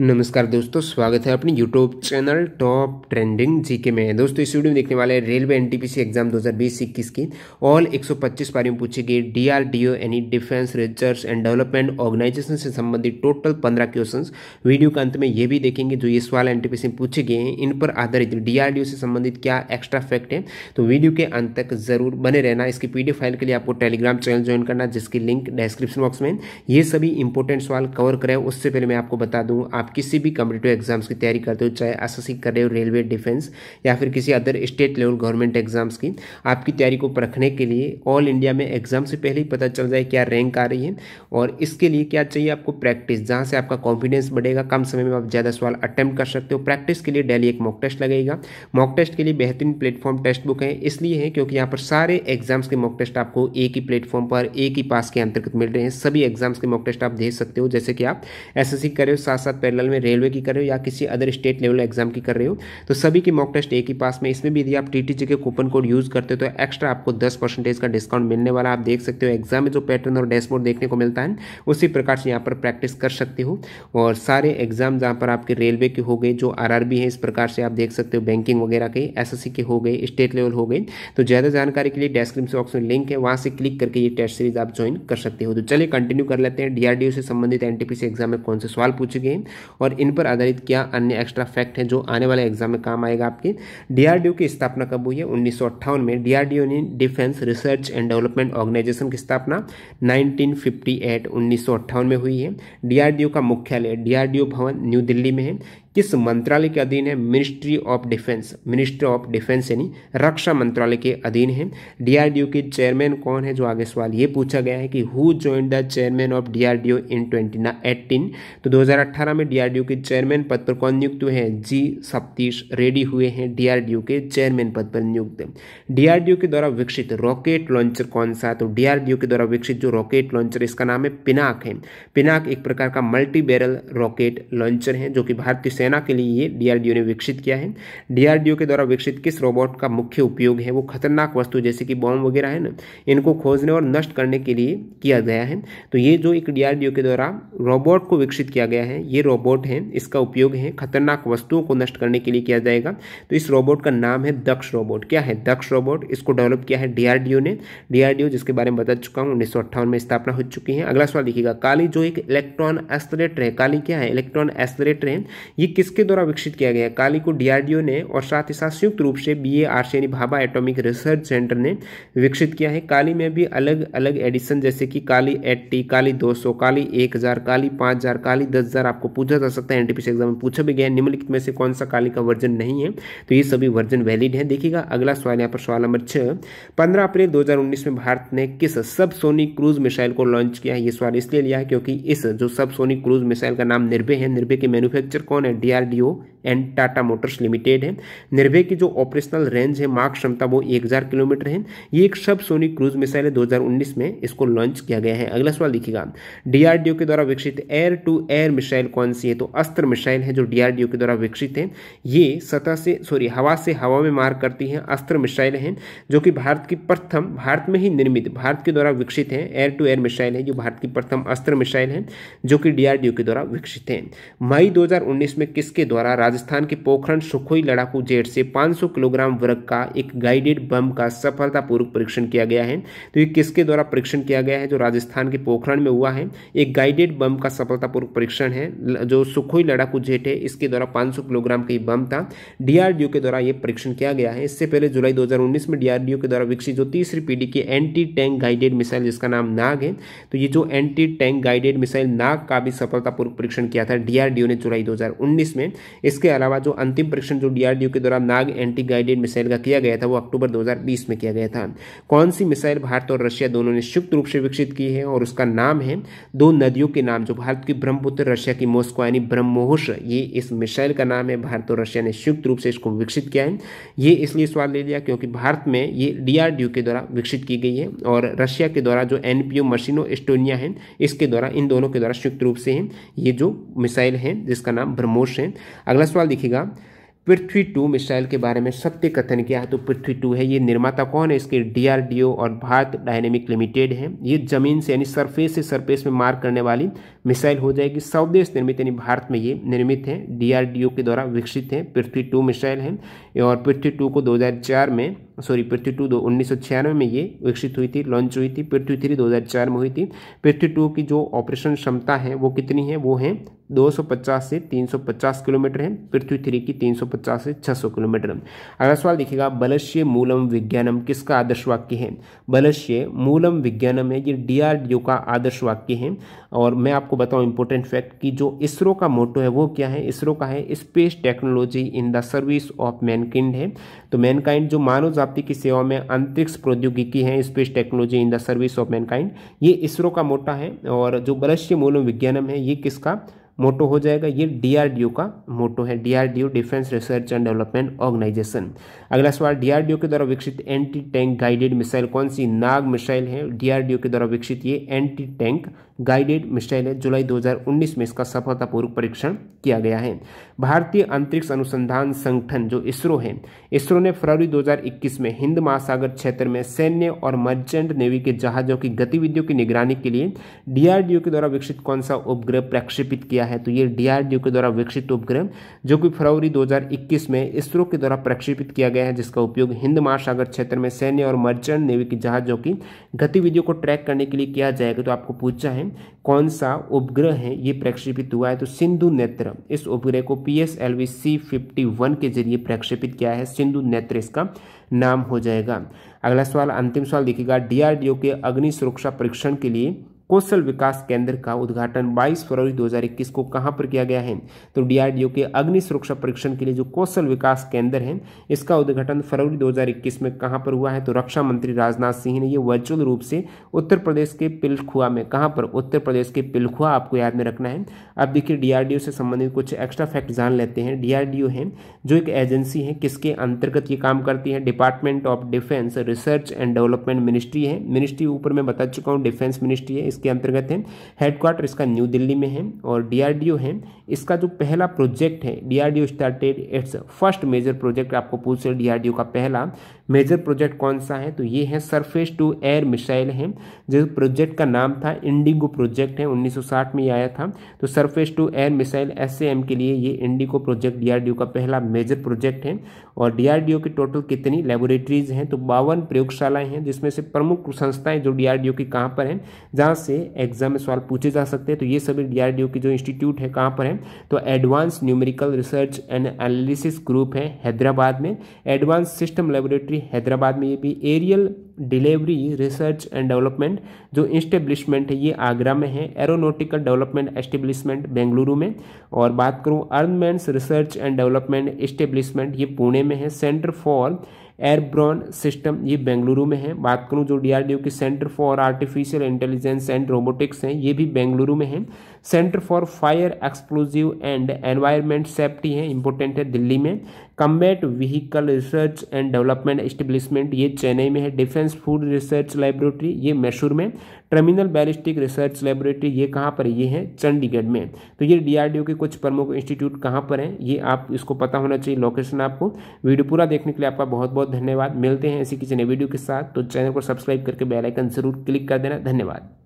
नमस्कार दोस्तों स्वागत है अपनी YouTube channel top trending GK में दोस्तों इस वीडियो में देखने वाले हैं रेलवे एनटीपीसी एग्जाम 2020-21 की ऑल 125 बारे में पूछी गई डीआरडीओ यानी defence research and development organisation से संबंधित टोटल 15 क्वेश्चंस वीडियो के अंत में ये भी देखेंगे जो ये सवाल एन में पूछे गए हैं इन पर आधारित डी से संबंधित क्या एक्स्ट्रा फैक्ट है तो वीडियो के अंत तक जरूर बने रहना इसकी पी फाइल के लिए आपको टेलीग्राम चैनल ज्वाइन करना जिसकी लिंक डिस्क्रिप्शन बॉक्स में ये सभी इंपॉर्टेंट सवाल कवर करें उससे पहले मैं आपको बता दूँ आप आप किसी भी कम्पिटेटिव एग्जाम्स की तैयारी करते हो चाहे एस कर रहे हो रेलवे डिफेंस या फिर किसी other state level government exams की आपकी तैयारी को परखने के लिए ऑल इंडिया में एग्जाम से पहले ही पता चल जाए क्या रैंक आ रही है और इसके लिए क्या चाहिए आपको प्रैक्टिस जहाँ से आपका कॉन्फिडेंस बढ़ेगा कम समय में आप ज़्यादा सवाल अटैम्प्ट कर सकते हो प्रैक्टिस के लिए डेली एक मॉक टेस्ट लगेगा मॉक टेस्ट के लिए बेहतरीन प्लेटफॉर्म टेक्स्ट बुक है इसलिए है क्योंकि यहाँ पर सारे एग्जाम्स के मॉक टेस्ट आपको एक ही प्लेटफॉर्म पर एक ही पास के अंतर्गत मिल रहे हैं सभी एग्जाम्स के मॉक टेस्ट आप दे सकते हो जैसे कि आप एस एस कर रहे हो साथ साथ पहले पैरेलल में रेलवे की कर रहे हो या किसी अदर स्टेट लेवल एग्जाम की कर रहे हो तो सभी की मॉक टेस्ट एक ही पास में इसमें भी यदि आप टी के कूपन कोड यूज़ करते हो तो एक्स्ट्रा आपको दस परसेंटेज का डिस्काउंट मिलने वाला आप देख सकते हो एग्जाम में जो पैटर्न और डैशबोर्ड देखने को मिलता है उसी प्रकार से यहाँ पर प्रैक्टिस कर सकते हो और सारे एग्जाम जहाँ पर आपके रेलवे के हो गए जो आर है इस प्रकार से आप देख सकते हो बैंकिंग वगैरह के एस के हो गए स्टेट लेवल हो गए तो ज़्यादा जानकारी के लिए डेस्क्रिप्शन बॉक्स में लिंक है वहाँ से क्लिक करके ये टेस्ट सीरीज आप ज्वाइन कर सकते हो तो चलिए कंटिन्यू कर लेते हैं डीआरडीओ से संबंधित एनटीपीसी एग्जाम में कौन से सवाल पूछे गए और इन पर आधारित क्या अन्य एक्स्ट्रा फैक्ट है जो आने वाले एग्जाम में काम आएगा आपके डीआरडीओ की स्थापना कब हुई है उन्नीस में डीआरडीओ ने defence research and development organisation की स्थापना नाइनटीन फिफ्टी में हुई है डीआरडीओ का मुख्यालय डीआरडीओ भवन न्यू दिल्ली में है किस मंत्रालय के अधीन है ministry of defence ministry of defence यानी रक्षा मंत्रालय के अधीन है डीआरडीओ के चेयरमैन कौन है जो आगे सवाल ये पूछा गया है कि who join the chairman of DRDO in twenty तो 2018 में डीआरडीओ के चेयरमैन पद पर कौन नियुक्त हुए हैं जी सप्तीश रेड्डी हुए हैं डीआरडीओ के चेयरमैन पद पर नियुक्त डीआरडीओ के द्वारा विकसित रॉकेट लॉन्चर कौन सा तो डीआरडीओ के द्वारा विकसित जो रॉकेट लॉन्चर इसका नाम है पिनाक है पिनाक एक प्रकार का मल्टी बैरल रॉकेट लॉन्चर है जो कि भारतीय सेना के लिए ये डीआरडीओ ने विकसित किया है डीआरडीओ के द्वारा विकसित किस रोबोट का मुख्य उपयोग है वो खतरनाक वस्तु जैसे कि बॉम्ब वगैरह है ना इनको खोजने और नष्ट करने के लिए किया गया है तो ये जो एक डीआरडीओ के द्वारा रोबोट को विकसित किया गया है ये रोबोट है इसका उपयोग है खतरनाक वस्तुओं को नष्ट करने के लिए किया जाएगा तो इस रोबोट का नाम है दक्ष रोबोट क्या है दक्ष रोबोट इसको डेवलप किया है डीआरडीओ ने डीआरडीओ जिसके बारे में बता चुका हूँ उन्नीस में स्थापना हो चुकी है अगला सवाल देखिएगा काली जो एक इलेक्ट्रॉन एस्टरेटर है काली क्या है इलेक्ट्रॉन एस्टरेटर है ये किसके द्वारा विकसित किया गया काली को डीआरडीओ ने और साथ ही साथ संयुक्त रूप से बी ए आर यानी भाभा एटॉमिक रिसर्च सेंटर ने विकसित किया है काली में भी अलग अलग एडिशन जैसे कि काली एट्टी काली दो सौ काली एक हज़ार काली पाँच हज़ार काली दस हज़ार आपको पूछा जा सकता है एन एग्जाम में पूछा भी गया है निम्नलिखित में से कौन सा काली का वर्जन नहीं है तो ये सभी वर्जन वैलिड है देखिएगा अगला सवाल यहाँ पर सवाल नंबर छः पंद्रह अप्रैल दो में भारत ने किस सब सोनिक क्रूज मिसाइल को लॉन्च किया है ये सवाल इसलिए लिया है क्योंकि इस जो सब सोनिक क्रूज मिसाइल का नाम निर्भय है निर्भय के मैन्युफैक्चर कौन है D and Tata Motors Limited है निर्भय की जो ऑपरेशनल रेंज है मार्क क्षमता वो 1000 किलोमीटर है ये एक सब सोनी क्रूज मिसाइल है 2019 में इसको लॉन्च किया गया है अगला सवाल देखिएगा डीआरडीओ के द्वारा विकसित एयर टू एयर मिसाइल कौन सी है तो अस्त्र मिसाइल है जो डीआरडीओ के द्वारा विकसित है ये सतह से सॉरी हवा से हवा में मार करती है अस्त्र मिसाइल है जो कि भारत की प्रथम भारत में ही निर्मित भारत के द्वारा विकसित है एयर टू एयर मिसाइल है जो भारत की प्रथम अस्त्र मिसाइल है जो कि डीआरडीओ के द्वारा विकसित है मई दो में में किसके द्वारा राजस्थान के पोखरण सुखोई लड़ाकू जेट से 500 किलोग्राम वर्ग का एक गाइडेड बम का सफलतापूर्वक परीक्षण किया गया है तो ये किसके द्वारा परीक्षण किया गया है जो राजस्थान के पोखरण में हुआ है एक गाइडेड बम का सफलतापूर्वक परीक्षण है जो सुखोई लड़ाकू जेट है इसके द्वारा पाँच किलोग्राम का बम था डीआरडीओ के द्वारा यह परीक्षण किया गया है इससे पहले जुलाई दो में डीआरडीओ के द्वारा विकसित जो तीसरी पीढ़ी की एंटी टैंक गाइडेड मिसाइल जिसका नाम नाग है तो ये जो anti tank guided missile Nag का भी सफलतापूर्वक परीक्षण किया था डीआरडीओ ने जुलाई 2019 में इसके अलावा जो अंतिम परीक्षण जो डीआरडीओ के द्वारा नाग एंटी गाइडेड मिसाइल का किया गया था वो अक्टूबर 2020 में किया गया था कौन सी मिसाइल भारत और रशिया दोनों ने संयुक्त रूप से विकसित की है और उसका नाम है दो नदियों के नाम जो भारत की ब्रह्मपुत्र रशिया की मोस्को यानी ब्रह्मोहस ये इस मिसाइल का नाम है भारत और रशिया ने संयुक्त रूप से इसको विकसित किया है ये इसलिए सवाल ले लिया क्योंकि भारत में ये डीआरडीओ के द्वारा विकसित की गई है और रशिया के द्वारा जो एनपीओ मशीनो एस्टोनिया है इसके द्वारा इन दोनों के द्वारा संयुक्त रूप से है ये जो मिसाइल है जिसका नाम ब्रह्मोस फोर से अगला सवाल देखिएगा पृथ्वी टू मिसाइल के बारे में सत्य कथन किया है तो पृथ्वी टू है ये निर्माता कौन है इसके डीआरडीओ और भारत डायनेमिक लिमिटेड है ये जमीन से यानी सरफेस से सरफेस में मार करने वाली मिसाइल हो जाएगी स्वदेश निर्मित यानी भारत में ये निर्मित है डीआरडीओ के द्वारा विकसित है पृथ्वी टू मिसाइल है और पृथ्वी टू को दो में सॉरी पृथ्वी टू दो उन्नीस में ये विकसित हुई थी लॉन्च हुई थी पृथ्वी थ्री दो में हुई थी पृथ्वी टू की जो ऑपरेशन क्षमता है वो कितनी है वो है 250 से 350 किलोमीटर है पृथ्वी थ्री की 350 से 600 किलोमीटर अगला सवाल देखिएगा बलश्य मूलम विज्ञानम किसका आदर्श वाक्य है बलश्य मूलम विज्ञानम है ये डीआरडीओ का आदर्श वाक्य है और मैं आपको बताऊं इंपॉर्टेंट फैक्ट कि जो इसरो का मोटो है वो क्या है इसरो का है space technology in the service of mankind है तो मैनकाइंड जो मानव जाति की सेवा में अंतरिक्ष प्रौद्योगिकी है space technology in the service of mankind ये इसरो का मोटा है और जो बलश्य मूलम विज्ञानम है ये किसका मोटो हो जाएगा ये डीआरडीओ का मोटो है DRDO defence research and development organisation अगला सवाल डीआरडीओ के द्वारा विकसित एंटी टैंक गाइडेड मिसाइल कौन सी नाग मिसाइल है डीआरडीओ के द्वारा विकसित ये एंटी टैंक गाइडेड मिसाइल है जुलाई 2019 में इसका सफलतापूर्वक परीक्षण किया गया है भारतीय अंतरिक्ष अनुसंधान संगठन जो इसरो है इसरो ने फरवरी 2021 में हिंद महासागर क्षेत्र में सैन्य और मर्चेंट नेवी के जहाज़ों की गतिविधियों की निगरानी के लिए डीआरडीओ के द्वारा विकसित कौन सा उपग्रह प्रक्षेपित किया है तो ये डीआरडीओ के द्वारा विकसित उपग्रह जो कि फरवरी दो में इसरो के द्वारा प्रक्षेपित किया गया है जिसका उपयोग हिंद महासागर क्षेत्र में सैन्य और मर्चेंट नेवी के जहाज़ों की गतिविधियों को ट्रैक करने के लिए किया जाएगा तो आपको पूछा है है कौन सा उपग्रह है ये प्रक्षेपित हुआ है तो सिंधु नेत्र इस उपग्रह को P S L V C fifty one के जरिए प्रक्षेपित किया है सिंधु नेत्र इसका नाम हो जाएगा अगला सवाल अंतिम सवाल देखिएगा डीआरडीओ के अग्नि सुरक्षा परीक्षण के लिए कौशल विकास केंद्र का उद्घाटन 22 फरवरी 2021 को कहाँ पर किया गया है तो डीआरडीओ के अग्नि सुरक्षा परीक्षण के लिए जो कौशल विकास केंद्र है इसका उद्घाटन फरवरी 2021 में कहाँ पर हुआ है तो रक्षा मंत्री राजनाथ सिंह ने ये वर्चुअल रूप से उत्तर प्रदेश के पिलखुआ में कहाँ पर उत्तर प्रदेश के पिलखुआ आपको याद में रखना है अब देखिए डीआरडीओ से संबंधित कुछ एक्स्ट्रा फैक्ट जान लेते हैं डीआरडीओ है जो एक एजेंसी है किसके अंतर्गत ये काम करती है department of defence research and development ministry है मिनिस्ट्री ऊपर मैं बता चुका हूँ डिफेंस मिनिस्ट्री है इसके अंतर्गत है हेडक्वार्टर इसका न्यू दिल्ली में है और डीआरडीओ है इसका जो पहला प्रोजेक्ट है DRDO started its first major project आपको पूछ रहे डीआरडीओ का पहला मेजर प्रोजेक्ट कौन सा है तो ये है सरफेस टू एयर मिसाइल है जो प्रोजेक्ट का नाम था इंडिगो प्रोजेक्ट है 1960 में आया था तो surface to air missiles के लिए ये इंडिगो प्रोजेक्ट डीआरडीओ का पहला मेजर प्रोजेक्ट है और डीआरडीओ की टोटल कितनी लेबोरेटरीज हैं तो बावन प्रयोगशालाएं हैं जिसमें से प्रमुख संस्थाएं जो डीआरडीओ की कहाँ पर हैं जहाँ से एग्जाम में सवाल पूछे जा सकते हैं तो ये सभी डीआरडीओ की जो इंस्टीट्यूट है कहाँ पर हैं तो advance numerical research and analysis group है हैदराबाद में एडवांस सिस्टम लेबोरेटरी हैदराबाद में ये भी aerial delivery research and development जो इस्टेब्लिशमेंट है ये आगरा में है एरोनोटिकल डेवलपमेंट एस्टेब्लिशमेंट बेंगलुरु में और बात करूँ armaments research and development establishment ये पुणे में है सेंटर फॉर एयरब्रॉन सिस्टम ये बेंगलुरु में है बात करूँ जो डीआरडीओ के centre for artificial intelligence and robotics हैं ये भी बेंगलुरु में है centre for fire explosive and environment safety है इंपॉर्टेंट है दिल्ली में combat vehicle research and development establishment ये चेन्नई में है डिफेंस फूड रिसर्च लेबोरेटरी ये मैसूर में टर्मिनल बैलिस्टिक रिसर्च लेबोरेटरी ये कहाँ पर ये है चंडीगढ़ में तो ये डीआरडीओ के कुछ प्रमुख इंस्टीट्यूट कहाँ पर हैं ये आप इसको पता होना चाहिए लोकेशन आपको वीडियो पूरा देखने के लिए आपका बहुत बहुत धन्यवाद मिलते हैं ऐसी किसी नए वीडियो के साथ तो चैनल को सब्सक्राइब करके बेलाइकन जरूर क्लिक कर देना धन्यवाद